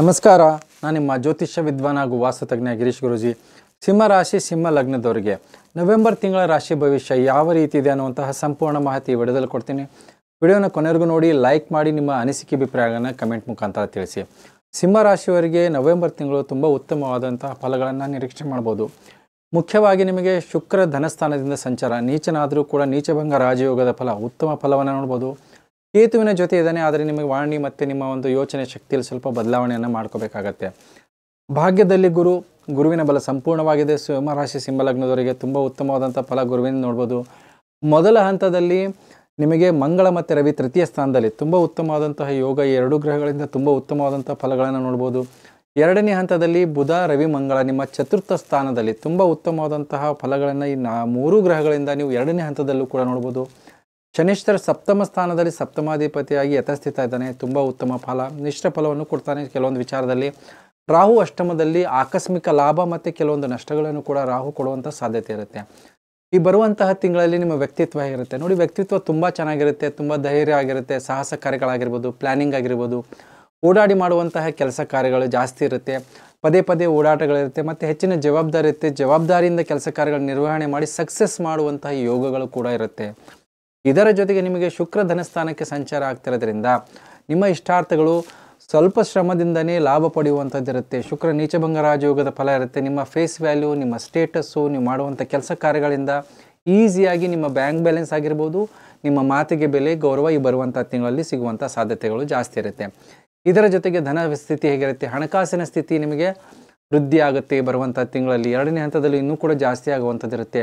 ನಮಸ್ಕಾರ ನಾನು ನಿಮ್ಮ ಜ್ಯೋತಿಷ್ಯ ವಿದ್ವಾನ್ ಹಾಗೂ ವಾಸ್ತುತಜ್ಞ ಗಿರೀಶ್ ಗುರುಜಿ ಸಿಂಹ ರಾಶಿ ಸಿಂಹ ಲಗ್ನದವರಿಗೆ ನವೆಂಬರ್ ತಿಂಗಳ ರಾಶಿ ಭವಿಷ್ಯ ಯಾವ ರೀತಿ ಇದೆ ಅನ್ನುವಂತಹ ಸಂಪೂರ್ಣ ಮಾಹಿತಿ ವಿಡಿಯೋದಲ್ಲಿ ಕೊಡ್ತೀನಿ ವಿಡಿಯೋನ ಕೊನೆಗೂ ನೋಡಿ ಲೈಕ್ ಮಾಡಿ ನಿಮ್ಮ ಅನಿಸಿಕೆ ಅಭಿಪ್ರಾಯಗಳನ್ನು ಕಮೆಂಟ್ ಮುಖಾಂತರ ತಿಳಿಸಿ ಸಿಂಹ ರಾಶಿಯವರಿಗೆ ನವೆಂಬರ್ ತಿಂಗಳು ತುಂಬ ಉತ್ತಮವಾದಂತಹ ಫಲಗಳನ್ನು ನಿರೀಕ್ಷೆ ಮಾಡ್ಬೋದು ಮುಖ್ಯವಾಗಿ ನಿಮಗೆ ಶುಕ್ರ ಧನಸ್ಥಾನದಿಂದ ಸಂಚಾರ ನೀಚನಾದರೂ ಕೂಡ ನೀಚಭಂಗ ರಾಜಯೋಗದ ಫಲ ಉತ್ತಮ ಫಲವನ್ನು ನೋಡ್ಬೋದು ಕೇತುವಿನ ಜೊತೆ ಇದ್ದಾನೆ ಆದರೆ ನಿಮಗೆ ವಾಣಿ ಮತ್ತು ನಿಮ್ಮ ಒಂದು ಯೋಚನೆ ಶಕ್ತಿಯಲ್ಲಿ ಸ್ವಲ್ಪ ಬದಲಾವಣೆಯನ್ನು ಮಾಡ್ಕೋಬೇಕಾಗತ್ತೆ ಭಾಗ್ಯದಲ್ಲಿ ಗುರು ಗುರುವಿನ ಬಲ ಸಂಪೂರ್ಣವಾಗಿದೆ ಸಿಂಹರಾಶಿ ಸಿಂಹಲಗ್ನದವರಿಗೆ ತುಂಬ ಉತ್ತಮವಾದಂಥ ಫಲ ಗುರುವಿನ ನೋಡ್ಬೋದು ಮೊದಲ ಹಂತದಲ್ಲಿ ನಿಮಗೆ ಮಂಗಳ ಮತ್ತು ರವಿ ತೃತೀಯ ಸ್ಥಾನದಲ್ಲಿ ತುಂಬ ಉತ್ತಮವಾದಂತಹ ಯೋಗ ಎರಡು ಗ್ರಹಗಳಿಂದ ತುಂಬ ಉತ್ತಮವಾದಂಥ ಫಲಗಳನ್ನು ನೋಡ್ಬೋದು ಎರಡನೇ ಹಂತದಲ್ಲಿ ಬುಧ ರವಿ ಮಂಗಳ ನಿಮ್ಮ ಚತುರ್ಥ ಸ್ಥಾನದಲ್ಲಿ ತುಂಬ ಉತ್ತಮವಾದಂತಹ ಫಲಗಳನ್ನು ಈ ನಾ ಮೂರು ಗ್ರಹಗಳಿಂದ ನೀವು ಎರಡನೇ ಹಂತದಲ್ಲೂ ಕೂಡ ನೋಡ್ಬೋದು ಶನಿಷ್ಠರ ಸಪ್ತಮ ಸ್ಥಾನದಲ್ಲಿ ಸಪ್ತಮಾಧಿಪತಿಯಾಗಿ ಯಥಸ್ಥಿತ ಇದ್ದಾನೆ ತುಂಬ ಉತ್ತಮ ಫಲ ನಿಷ್ಠ ಫಲವನ್ನು ಕೊಡ್ತಾನೆ ಕೆಲವೊಂದು ವಿಚಾರದಲ್ಲಿ ರಾಹು ಅಷ್ಟಮದಲ್ಲಿ ಆಕಸ್ಮಿಕ ಲಾಭ ಮತ್ತು ಕೆಲವೊಂದು ನಷ್ಟಗಳನ್ನು ಕೂಡ ರಾಹು ಕೊಡುವಂಥ ಸಾಧ್ಯತೆ ಇರುತ್ತೆ ಈ ಬರುವಂತಹ ತಿಂಗಳಲ್ಲಿ ನಿಮ್ಮ ವ್ಯಕ್ತಿತ್ವ ಹೇಗಿರುತ್ತೆ ನೋಡಿ ವ್ಯಕ್ತಿತ್ವ ತುಂಬ ಚೆನ್ನಾಗಿರುತ್ತೆ ತುಂಬ ಧೈರ್ಯ ಆಗಿರುತ್ತೆ ಸಾಹಸ ಕಾರ್ಯಗಳಾಗಿರ್ಬೋದು ಪ್ಲ್ಯಾನಿಂಗ್ ಆಗಿರ್ಬೋದು ಓಡಾಡಿ ಮಾಡುವಂತಹ ಕೆಲಸ ಕಾರ್ಯಗಳು ಜಾಸ್ತಿ ಇರುತ್ತೆ ಪದೇ ಪದೇ ಓಡಾಟಗಳಿರುತ್ತೆ ಮತ್ತು ಹೆಚ್ಚಿನ ಜವಾಬ್ದಾರಿ ಇರುತ್ತೆ ಜವಾಬ್ದಾರಿಯಿಂದ ಕೆಲಸ ಕಾರ್ಯಗಳ ನಿರ್ವಹಣೆ ಮಾಡಿ ಸಕ್ಸಸ್ ಮಾಡುವಂತಹ ಯೋಗಗಳು ಕೂಡ ಇರುತ್ತೆ ಇದರ ಜೊತೆಗೆ ನಿಮಗೆ ಶುಕ್ರ ಧನಸ್ಥಾನಕ್ಕೆ ಸಂಚಾರ ಆಗ್ತಿರೋದ್ರಿಂದ ನಿಮ್ಮ ಇಷ್ಟಾರ್ಥಗಳು ಸ್ವಲ್ಪ ಶ್ರಮದಿಂದನೇ ಲಾಭ ಪಡೆಯುವಂಥದ್ದಿರುತ್ತೆ ಶುಕ್ರ ನೀಚಭಂಗ ರಾಜಯೋಗದ ಫಲ ಇರುತ್ತೆ ನಿಮ್ಮ ಫೇಸ್ ವ್ಯಾಲ್ಯೂ ನಿಮ್ಮ ಸ್ಟೇಟಸ್ಸು ನೀವು ಮಾಡುವಂಥ ಕೆಲಸ ಕಾರ್ಯಗಳಿಂದ ಈಸಿಯಾಗಿ ನಿಮ್ಮ ಬ್ಯಾಂಕ್ ಬ್ಯಾಲೆನ್ಸ್ ಆಗಿರ್ಬೋದು ನಿಮ್ಮ ಮಾತಿಗೆ ಬೆಲೆ ಗೌರವ ಈ ಬರುವಂಥ ತಿಂಗಳಲ್ಲಿ ಸಿಗುವಂಥ ಸಾಧ್ಯತೆಗಳು ಜಾಸ್ತಿ ಇರುತ್ತೆ ಇದರ ಜೊತೆಗೆ ಧನ ಸ್ಥಿತಿ ಹೇಗಿರುತ್ತೆ ಹಣಕಾಸಿನ ಸ್ಥಿತಿ ನಿಮಗೆ ವೃದ್ಧಿ ಆಗುತ್ತೆ ಬರುವಂಥ ತಿಂಗಳಲ್ಲಿ ಎರಡನೇ ಹಂತದಲ್ಲಿ ಇನ್ನೂ ಕೂಡ ಜಾಸ್ತಿ ಆಗುವಂಥದ್ದಿರುತ್ತೆ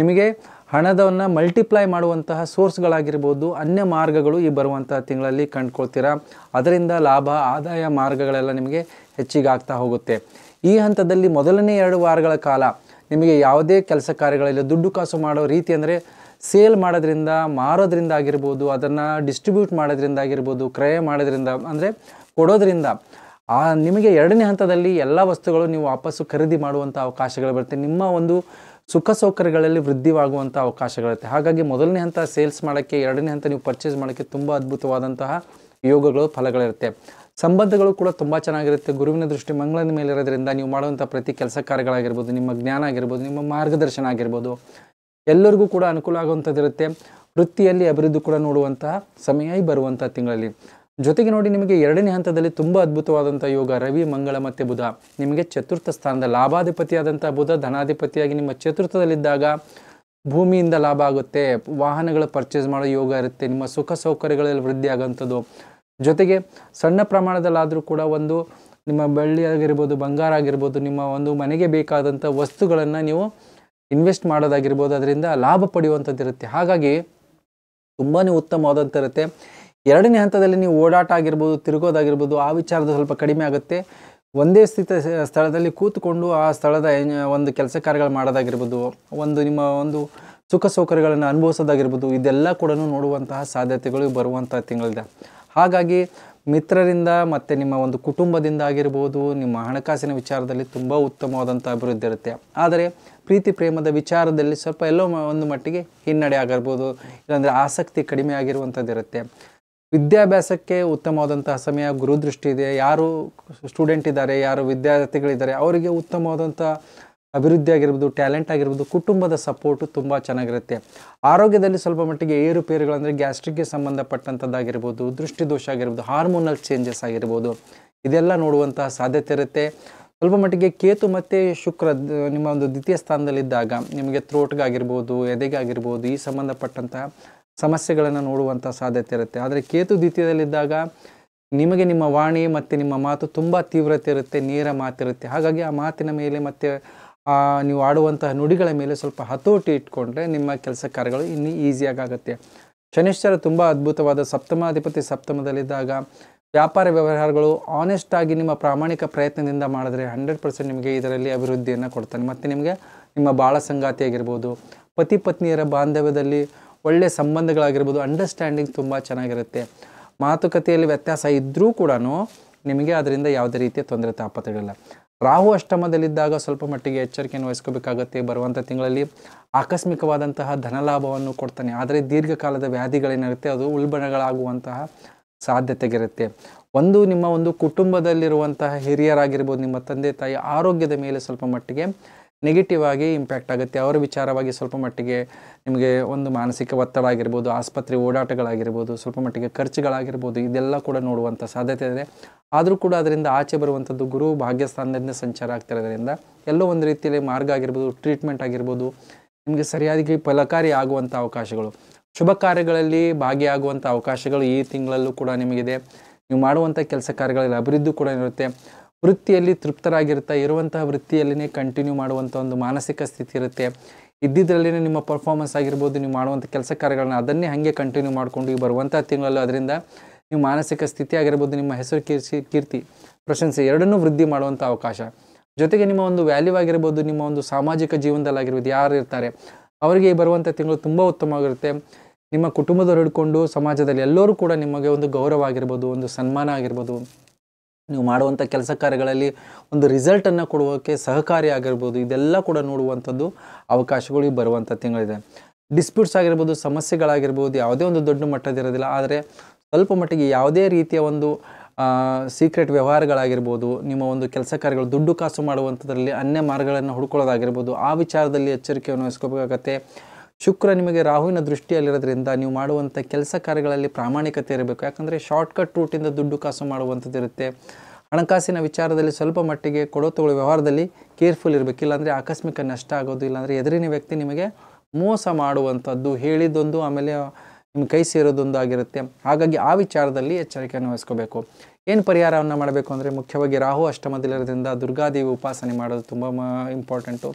ನಿಮಗೆ ಹಣದವನ್ನು ಮಲ್ಟಿಪ್ಲೈ ಮಾಡುವಂತಹ ಸೋರ್ಸ್ಗಳಾಗಿರ್ಬೋದು ಅನ್ಯ ಮಾರ್ಗಗಳು ಈ ಬರುವಂತಹ ತಿಂಗಳಲ್ಲಿ ಕಂಡುಕೊಳ್ತೀರಾ ಅದರಿಂದ ಲಾಭ ಆದಾಯ ಮಾರ್ಗಗಳೆಲ್ಲ ನಿಮಗೆ ಹೆಚ್ಚಿಗೆ ಆಗ್ತಾ ಹೋಗುತ್ತೆ ಈ ಹಂತದಲ್ಲಿ ಮೊದಲನೇ ಎರಡು ವಾರಗಳ ಕಾಲ ನಿಮಗೆ ಯಾವುದೇ ಕೆಲಸ ಕಾರ್ಯಗಳಲ್ಲಿ ದುಡ್ಡು ಕಾಸು ಮಾಡೋ ರೀತಿ ಅಂದರೆ ಸೇಲ್ ಮಾಡೋದ್ರಿಂದ ಮಾರೋದ್ರಿಂದ ಆಗಿರ್ಬೋದು ಅದನ್ನು ಡಿಸ್ಟ್ರಿಬ್ಯೂಟ್ ಮಾಡೋದ್ರಿಂದ ಆಗಿರ್ಬೋದು ಕ್ರಯ ಮಾಡೋದ್ರಿಂದ ಅಂದರೆ ಕೊಡೋದ್ರಿಂದ ಆ ನಿಮಗೆ ಎರಡನೇ ಹಂತದಲ್ಲಿ ಎಲ್ಲ ವಸ್ತುಗಳು ನೀವು ವಾಪಸ್ಸು ಖರೀದಿ ಮಾಡುವಂಥ ಅವಕಾಶಗಳು ಬರುತ್ತೆ ನಿಮ್ಮ ಒಂದು ಸುಖ ಸೌಕರ್ಯಗಳಲ್ಲಿ ವೃದ್ಧಿವಾಗುವಂಥ ಅವಕಾಶಗಳಿರುತ್ತೆ ಹಾಗಾಗಿ ಮೊದಲನೇ ಹಂತ ಸೇಲ್ಸ್ ಮಾಡೋಕ್ಕೆ ಎರಡನೇ ಹಂತ ನೀವು ಪರ್ಚೇಸ್ ಮಾಡೋಕ್ಕೆ ತುಂಬ ಅದ್ಭುತವಾದಂತಹ ಯೋಗಗಳು ಫಲಗಳಿರುತ್ತೆ ಸಂಬಂಧಗಳು ಕೂಡ ತುಂಬ ಚೆನ್ನಾಗಿರುತ್ತೆ ಗುರುವಿನ ದೃಷ್ಟಿ ಮಂಗಳನ ಮೇಲೆ ಇರೋದ್ರಿಂದ ನೀವು ಮಾಡುವಂಥ ಪ್ರತಿ ಕೆಲಸ ಕಾರ್ಯಗಳಾಗಿರ್ಬೋದು ನಿಮ್ಮ ಜ್ಞಾನ ಆಗಿರ್ಬೋದು ನಿಮ್ಮ ಮಾರ್ಗದರ್ಶನ ಆಗಿರ್ಬೋದು ಎಲ್ಲರಿಗೂ ಕೂಡ ಅನುಕೂಲ ಆಗುವಂಥದ್ದಿರುತ್ತೆ ವೃತ್ತಿಯಲ್ಲಿ ಅಭಿವೃದ್ಧಿ ಕೂಡ ನೋಡುವಂತಹ ಸಮಯ ಬರುವಂಥ ತಿಂಗಳಲ್ಲಿ ಜೊತೆಗೆ ನೋಡಿ ನಿಮಗೆ ಎರಡನೇ ಹಂತದಲ್ಲಿ ತುಂಬ ಅದ್ಭುತವಾದಂಥ ಯೋಗ ರವಿ ಮಂಗಳ ಮತ್ತು ಬುಧ ನಿಮಗೆ ಚತುರ್ಥ ಸ್ಥಾನದ ಲಾಭಾಧಿಪತಿಯಾದಂಥ ಬುಧ ಧನಾಧಿಪತಿಯಾಗಿ ನಿಮ್ಮ ಚತುರ್ಥದಲ್ಲಿದ್ದಾಗ ಭೂಮಿಯಿಂದ ಲಾಭ ಆಗುತ್ತೆ ವಾಹನಗಳ ಪರ್ಚೇಸ್ ಮಾಡೋ ಯೋಗ ಇರುತ್ತೆ ನಿಮ್ಮ ಸುಖ ಸೌಕರ್ಯಗಳಲ್ಲಿ ವೃದ್ಧಿ ಆಗೋಂಥದ್ದು ಜೊತೆಗೆ ಸಣ್ಣ ಪ್ರಮಾಣದಲ್ಲಾದರೂ ಕೂಡ ಒಂದು ನಿಮ್ಮ ಬೆಳ್ಳಿ ಆಗಿರ್ಬೋದು ಬಂಗಾರ ಆಗಿರ್ಬೋದು ನಿಮ್ಮ ಒಂದು ಮನೆಗೆ ಬೇಕಾದಂಥ ವಸ್ತುಗಳನ್ನು ನೀವು ಇನ್ವೆಸ್ಟ್ ಮಾಡೋದಾಗಿರ್ಬೋದು ಅದರಿಂದ ಲಾಭ ಪಡೆಯುವಂಥದ್ದು ಇರುತ್ತೆ ಹಾಗಾಗಿ ತುಂಬಾ ಉತ್ತಮವಾದಂಥ ಇರುತ್ತೆ ಎರಡನೇ ಹಂತದಲ್ಲಿ ನೀವು ಓಡಾಟ ಆಗಿರ್ಬೋದು ತಿರುಗೋದಾಗಿರ್ಬೋದು ಆ ವಿಚಾರದ ಸ್ವಲ್ಪ ಕಡಿಮೆ ಆಗುತ್ತೆ ಒಂದೇ ಸ್ಥಿತ ಸ್ಥಳದಲ್ಲಿ ಕೂತ್ಕೊಂಡು ಆ ಸ್ಥಳದ ಒಂದು ಕೆಲಸ ಕಾರ್ಯಗಳು ಮಾಡೋದಾಗಿರ್ಬೋದು ಒಂದು ನಿಮ್ಮ ಒಂದು ಸುಖ ಸೌಕರ್ಯಗಳನ್ನು ಅನುಭವಿಸೋದಾಗಿರ್ಬೋದು ಇದೆಲ್ಲ ಕೂಡ ನೋಡುವಂತಹ ಸಾಧ್ಯತೆಗಳು ಬರುವಂಥ ತಿಂಗಳಿದೆ ಹಾಗಾಗಿ ಮಿತ್ರರಿಂದ ಮತ್ತು ನಿಮ್ಮ ಒಂದು ಕುಟುಂಬದಿಂದ ಆಗಿರ್ಬೋದು ನಿಮ್ಮ ಹಣಕಾಸಿನ ವಿಚಾರದಲ್ಲಿ ತುಂಬ ಉತ್ತಮವಾದಂಥ ಅಭಿವೃದ್ಧಿ ಇರುತ್ತೆ ಆದರೆ ಪ್ರೀತಿ ಪ್ರೇಮದ ವಿಚಾರದಲ್ಲಿ ಸ್ವಲ್ಪ ಎಲ್ಲೋ ಒಂದು ಮಟ್ಟಿಗೆ ಹಿನ್ನಡೆ ಆಗಿರ್ಬೋದು ಇಲ್ಲಾಂದರೆ ಆಸಕ್ತಿ ಕಡಿಮೆ ಆಗಿರುವಂಥದ್ದಿರುತ್ತೆ ಇರುತ್ತೆ ವಿದ್ಯಾಭ್ಯಾಸಕ್ಕೆ ಉತ್ತಮವಾದಂತಹ ಸಮಯ ಗುರುದೃಷ್ಟಿ ಇದೆ ಯಾರು ಸ್ಟೂಡೆಂಟ್ ಇದ್ದಾರೆ ಯಾರು ವಿದ್ಯಾರ್ಥಿಗಳಿದ್ದಾರೆ ಅವರಿಗೆ ಉತ್ತಮವಾದಂಥ ಅಭಿವೃದ್ಧಿ ಆಗಿರ್ಬೋದು ಟ್ಯಾಲೆಂಟ್ ಆಗಿರ್ಬೋದು ಕುಟುಂಬದ ಸಪೋರ್ಟು ತುಂಬ ಚೆನ್ನಾಗಿರುತ್ತೆ ಆರೋಗ್ಯದಲ್ಲಿ ಸ್ವಲ್ಪ ಮಟ್ಟಿಗೆ ಏರುಪೇರುಗಳಂದರೆ ಗ್ಯಾಸ್ಟ್ರಿಕ್ಗೆ ಸಂಬಂಧಪಟ್ಟಂಥದ್ದಾಗಿರ್ಬೋದು ದೃಷ್ಟಿದೋಷ ಆಗಿರ್ಬೋದು ಹಾರ್ಮೋನಲ್ ಚೇಂಜಸ್ ಆಗಿರ್ಬೋದು ಇದೆಲ್ಲ ನೋಡುವಂತಹ ಸಾಧ್ಯತೆ ಇರುತ್ತೆ ಸ್ವಲ್ಪ ಮಟ್ಟಿಗೆ ಕೇತು ಮತ್ತು ಶುಕ್ರ ನಿಮ್ಮ ಒಂದು ದ್ವಿತೀಯ ಸ್ಥಾನದಲ್ಲಿದ್ದಾಗ ನಿಮಗೆ ಥ್ರೋಟ್ಗಾಗಿರ್ಬೋದು ಎದೆಗಾಗಿರ್ಬೋದು ಈ ಸಂಬಂಧಪಟ್ಟಂತಹ ಸಮಸ್ಯೆಗಳನ್ನು ನೋಡುವಂಥ ಸಾಧ್ಯತೆ ಇರುತ್ತೆ ಆದರೆ ಕೇತು ದ್ವಿತೀಯದಲ್ಲಿದ್ದಾಗ ನಿಮಗೆ ನಿಮ್ಮ ವಾಣಿ ಮತ್ತು ನಿಮ್ಮ ಮಾತು ತುಂಬ ತೀವ್ರತೆ ಇರುತ್ತೆ ನೇರ ಮಾತಿರುತ್ತೆ ಹಾಗಾಗಿ ಆ ಮಾತಿನ ಮೇಲೆ ಮತ್ತು ನೀವು ಆಡುವಂತಹ ನುಡಿಗಳ ಮೇಲೆ ಸ್ವಲ್ಪ ಹತೋಟಿ ಇಟ್ಕೊಂಡ್ರೆ ನಿಮ್ಮ ಕೆಲಸ ಕಾರ್ಯಗಳು ಇನ್ನೂ ಈಸಿಯಾಗಿ ಆಗುತ್ತೆ ಶನಿಶ್ಚರ ತುಂಬ ಅದ್ಭುತವಾದ ಸಪ್ತಮಾಧಿಪತಿ ಸಪ್ತಮದಲ್ಲಿದ್ದಾಗ ವ್ಯಾಪಾರ ವ್ಯವಹಾರಗಳು ಆನೆಸ್ಟಾಗಿ ನಿಮ್ಮ ಪ್ರಾಮಾಣಿಕ ಪ್ರಯತ್ನದಿಂದ ಮಾಡಿದ್ರೆ ಹಂಡ್ರೆಡ್ ಪರ್ಸೆಂಟ್ ನಿಮಗೆ ಇದರಲ್ಲಿ ಅಭಿವೃದ್ಧಿಯನ್ನು ಕೊಡ್ತಾನೆ ಮತ್ತು ನಿಮಗೆ ನಿಮ್ಮ ಬಾಳ ಸಂಗಾತಿಯಾಗಿರ್ಬೋದು ಪತಿ ಪತ್ನಿಯರ ಬಾಂಧವ್ಯದಲ್ಲಿ ಒಳ್ಳೆಯ ಸಂಬಂಧಗಳಾಗಿರ್ಬೋದು ಅಂಡರ್ಸ್ಟ್ಯಾಂಡಿಂಗ್ ತುಂಬ ಚೆನ್ನಾಗಿರುತ್ತೆ ಮಾತುಕತೆಯಲ್ಲಿ ವ್ಯತ್ಯಾಸ ಇದ್ದರೂ ಕೂಡ ನಿಮಗೆ ಅದರಿಂದ ಯಾವುದೇ ರೀತಿಯ ತೊಂದರೆ ತಾಪತ್ರೆಗಳಿಲ್ಲ ರಾಹು ಅಷ್ಟಮದಲ್ಲಿದ್ದಾಗ ಸ್ವಲ್ಪ ಮಟ್ಟಿಗೆ ಎಚ್ಚರಿಕೆಯನ್ನು ವಹಿಸ್ಕೋಬೇಕಾಗತ್ತೆ ಬರುವಂಥ ತಿಂಗಳಲ್ಲಿ ಆಕಸ್ಮಿಕವಾದಂತಹ ಧನಲಾಭವನ್ನು ಕೊಡ್ತಾನೆ ಆದರೆ ದೀರ್ಘಕಾಲದ ವ್ಯಾಧಿಗಳೇನಾಗುತ್ತೆ ಅದು ಉಲ್ಬಣಗಳಾಗುವಂತಹ ಸಾಧ್ಯತೆಗಿರುತ್ತೆ ಒಂದು ನಿಮ್ಮ ಒಂದು ಕುಟುಂಬದಲ್ಲಿರುವಂತಹ ಹಿರಿಯರಾಗಿರ್ಬೋದು ನಿಮ್ಮ ತಂದೆ ತಾಯಿ ಆರೋಗ್ಯದ ಮೇಲೆ ಸ್ವಲ್ಪ ಮಟ್ಟಿಗೆ ನೆಗೆಟಿವ್ ಆಗಿ ಇಂಪ್ಯಾಕ್ಟ್ ಆಗುತ್ತೆ ಅವರ ವಿಚಾರವಾಗಿ ಸ್ವಲ್ಪ ಮಟ್ಟಿಗೆ ನಿಮಗೆ ಒಂದು ಮಾನಸಿಕ ಒತ್ತಡ ಆಗಿರ್ಬೋದು ಆಸ್ಪತ್ರೆ ಓಡಾಟಗಳಾಗಿರ್ಬೋದು ಸ್ವಲ್ಪ ಮಟ್ಟಿಗೆ ಖರ್ಚುಗಳಾಗಿರ್ಬೋದು ಇದೆಲ್ಲ ಕೂಡ ನೋಡುವಂಥ ಸಾಧ್ಯತೆ ಇದೆ ಆದರೂ ಕೂಡ ಅದರಿಂದ ಆಚೆ ಬರುವಂಥದ್ದು ಗುರು ಭಾಗ್ಯಸ್ಥಾನದಿಂದ ಸಂಚಾರ ಆಗ್ತಿರೋದ್ರಿಂದ ಎಲ್ಲೋ ಒಂದು ರೀತಿಯಲ್ಲಿ ಮಾರ್ಗ ಆಗಿರ್ಬೋದು ಟ್ರೀಟ್ಮೆಂಟ್ ಆಗಿರ್ಬೋದು ನಿಮಗೆ ಸರಿಯಾಗಿ ಫಲಕಾರಿ ಆಗುವಂಥ ಅವಕಾಶಗಳು ಶುಭ ಕಾರ್ಯಗಳಲ್ಲಿ ಭಾಗಿಯಾಗುವಂಥ ಅವಕಾಶಗಳು ಈ ತಿಂಗಳಲ್ಲೂ ಕೂಡ ನಿಮಗಿದೆ ನೀವು ಮಾಡುವಂಥ ಕೆಲಸ ಕಾರ್ಯಗಳಲ್ಲಿ ಅಭಿವೃದ್ಧಿ ಕೂಡ ಇರುತ್ತೆ ವೃತ್ತಿಯಲ್ಲಿ ತೃಪ್ತರಾಗಿರ್ತಾ ಇರುವಂತಹ ವೃತ್ತಿಯಲ್ಲಿನೇ ಕಂಟಿನ್ಯೂ ಮಾಡುವಂಥ ಒಂದು ಮಾನಸಿಕ ಸ್ಥಿತಿ ಇರುತ್ತೆ ಇದ್ದಿದ್ದರಲ್ಲೇ ನಿಮ್ಮ ಪರ್ಫಾರ್ಮೆನ್ಸ್ ಆಗಿರ್ಬೋದು ನೀವು ಮಾಡುವಂಥ ಕೆಲಸ ಕಾರ್ಯಗಳನ್ನ ಅದನ್ನೇ ಹಾಗೆ ಕಂಟಿನ್ಯೂ ಮಾಡಿಕೊಂಡು ಈಗ ಬರುವಂಥ ತಿಂಗಳಲ್ಲೂ ಅದರಿಂದ ನೀವು ಮಾನಸಿಕ ಸ್ಥಿತಿ ಆಗಿರ್ಬೋದು ನಿಮ್ಮ ಹೆಸರು ಕೀರ್ತಿ ಕೀರ್ತಿ ಪ್ರಶಂಸೆ ಎರಡನ್ನೂ ವೃದ್ಧಿ ಮಾಡುವಂಥ ಅವಕಾಶ ಜೊತೆಗೆ ನಿಮ್ಮ ಒಂದು ವ್ಯಾಲ್ಯೂ ಆಗಿರ್ಬೋದು ನಿಮ್ಮ ಒಂದು ಸಾಮಾಜಿಕ ಆಗಿರ್ಬೋದು ಯಾರು ಇರ್ತಾರೆ ಅವರಿಗೆ ಈ ಬರುವಂಥ ತಿಂಗಳು ತುಂಬ ಉತ್ತಮವಾಗಿರುತ್ತೆ ನಿಮ್ಮ ಕುಟುಂಬದವರು ಹಿಡ್ಕೊಂಡು ಸಮಾಜದಲ್ಲಿ ಎಲ್ಲರೂ ಕೂಡ ನಿಮಗೆ ಒಂದು ಗೌರವ ಆಗಿರ್ಬೋದು ಒಂದು ಸನ್ಮಾನ ಆಗಿರ್ಬೋದು ನೀವು ಮಾಡುವಂಥ ಕೆಲಸ ಕಾರ್ಯಗಳಲ್ಲಿ ಒಂದು ರಿಸಲ್ಟನ್ನು ಕೊಡುವಕ್ಕೆ ಸಹಕಾರಿಯಾಗಿರ್ಬೋದು ಇದೆಲ್ಲ ಕೂಡ ನೋಡುವಂಥದ್ದು ಅವಕಾಶಗಳು ಬರುವಂಥ ತಿಂಗಳಿದೆ ಡಿಸ್ಪ್ಯೂಟ್ಸ್ ಆಗಿರ್ಬೋದು ಸಮಸ್ಯೆಗಳಾಗಿರ್ಬೋದು ಯಾವುದೇ ಒಂದು ದೊಡ್ಡ ಮಟ್ಟದಿರೋದಿಲ್ಲ ಆದರೆ ಸ್ವಲ್ಪ ಮಟ್ಟಿಗೆ ಯಾವುದೇ ರೀತಿಯ ಒಂದು ಸೀಕ್ರೆಟ್ ವ್ಯವಹಾರಗಳಾಗಿರ್ಬೋದು ನಿಮ್ಮ ಒಂದು ಕೆಲಸ ಕಾರ್ಯಗಳು ದುಡ್ಡು ಕಾಸು ಮಾಡುವಂಥದ್ರಲ್ಲಿ ಅನ್ಯ ಮಾರ್ಗಗಳನ್ನು ಹುಡ್ಕೊಳ್ಳೋದಾಗಿರ್ಬೋದು ಆ ವಿಚಾರದಲ್ಲಿ ಎಚ್ಚರಿಕೆಯನ್ನು ವಹಿಸ್ಕೋಬೇಕಾಗತ್ತೆ ಶುಕ್ರ ನಿಮಗೆ ರಾಹುವಿನ ದೃಷ್ಟಿಯಲ್ಲಿರೋದ್ರಿಂದ ನೀವು ಮಾಡುವಂಥ ಕೆಲಸ ಕಾರ್ಯಗಳಲ್ಲಿ ಪ್ರಾಮಾಣಿಕತೆ ಇರಬೇಕು ಯಾಕಂದರೆ ಶಾರ್ಟ್ಕಟ್ ರೂಟಿಂದ ದುಡ್ಡು ಕಾಸು ಮಾಡುವಂಥದ್ದು ಇರುತ್ತೆ ಹಣಕಾಸಿನ ವಿಚಾರದಲ್ಲಿ ಸ್ವಲ್ಪ ಮಟ್ಟಿಗೆ ಕೊಡೋ ತಗೊಳ್ಳೋ ವ್ಯವಹಾರದಲ್ಲಿ ಕೇರ್ಫುಲ್ ಇರಬೇಕು ಇಲ್ಲಾಂದರೆ ಆಕಸ್ಮಿಕ ನಷ್ಟ ಆಗೋದು ಇಲ್ಲಾಂದರೆ ಎದುರಿನ ವ್ಯಕ್ತಿ ನಿಮಗೆ ಮೋಸ ಮಾಡುವಂಥದ್ದು ಹೇಳಿದ್ದೊಂದು ಆಮೇಲೆ ನಿಮ್ಮ ಕೈ ಸೇರೋದೊಂದು ಆಗಿರುತ್ತೆ ಹಾಗಾಗಿ ಆ ವಿಚಾರದಲ್ಲಿ ಎಚ್ಚರಿಕೆಯನ್ನು ವಹಿಸ್ಕೋಬೇಕು ಏನು ಪರಿಹಾರವನ್ನು ಮಾಡಬೇಕು ಅಂದರೆ ಮುಖ್ಯವಾಗಿ ರಾಹು ಅಷ್ಟಮದಲ್ಲಿರೋದ್ರಿಂದ ದುರ್ಗಾದೇವಿ ಉಪಾಸನೆ ಮಾಡೋದು ತುಂಬ ಇಂಪಾರ್ಟೆಂಟು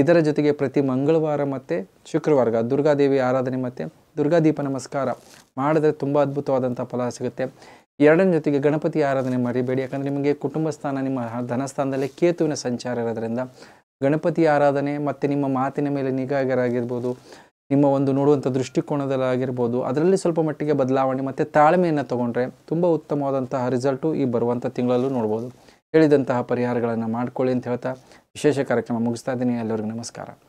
ಇದರ ಜೊತೆಗೆ ಪ್ರತಿ ಮಂಗಳವಾರ ಮತ್ತು ಶುಕ್ರವಾರ ದುರ್ಗಾದೇವಿ ಆರಾಧನೆ ಮತ್ತು ದುರ್ಗಾದೀಪ ನಮಸ್ಕಾರ ಮಾಡಿದ್ರೆ ತುಂಬ ಅದ್ಭುತವಾದಂಥ ಫಲ ಸಿಗುತ್ತೆ ಎರಡನೇ ಜೊತೆಗೆ ಗಣಪತಿ ಆರಾಧನೆ ಮರಿಬೇಡಿ ಯಾಕಂದರೆ ನಿಮಗೆ ಕುಟುಂಬ ಸ್ಥಾನ ನಿಮ್ಮ ಧನಸ್ಥಾನದಲ್ಲೇ ಕೇತುವಿನ ಸಂಚಾರ ಇರೋದರಿಂದ ಗಣಪತಿ ಆರಾಧನೆ ಮತ್ತು ನಿಮ್ಮ ಮಾತಿನ ಮೇಲೆ ನಿಗಾಗರಾಗಿರ್ಬೋದು ನಿಮ್ಮ ಒಂದು ನೋಡುವಂಥ ದೃಷ್ಟಿಕೋನದಲ್ಲಾಗಿರ್ಬೋದು ಅದರಲ್ಲಿ ಸ್ವಲ್ಪ ಮಟ್ಟಿಗೆ ಬದಲಾವಣೆ ಮತ್ತು ತಾಳ್ಮೆಯನ್ನು ತೊಗೊಂಡ್ರೆ ತುಂಬ ಉತ್ತಮವಾದಂತಹ ರಿಸಲ್ಟು ಈ ಬರುವಂಥ ತಿಂಗಳಲ್ಲೂ ನೋಡ್ಬೋದು ಹೇಳಿದಂತಹ ಪರಿಹಾರಗಳನ್ನು ಮಾಡ್ಕೊಳ್ಳಿ ಅಂತ ಹೇಳ್ತಾ ವಿಶೇಷ ಕಾರ್ಯಕ್ರಮ ಮುಗಿಸ್ತಾ ಇದ್ದೀನಿ ಎಲ್ಲರಿಗೂ ನಮಸ್ಕಾರ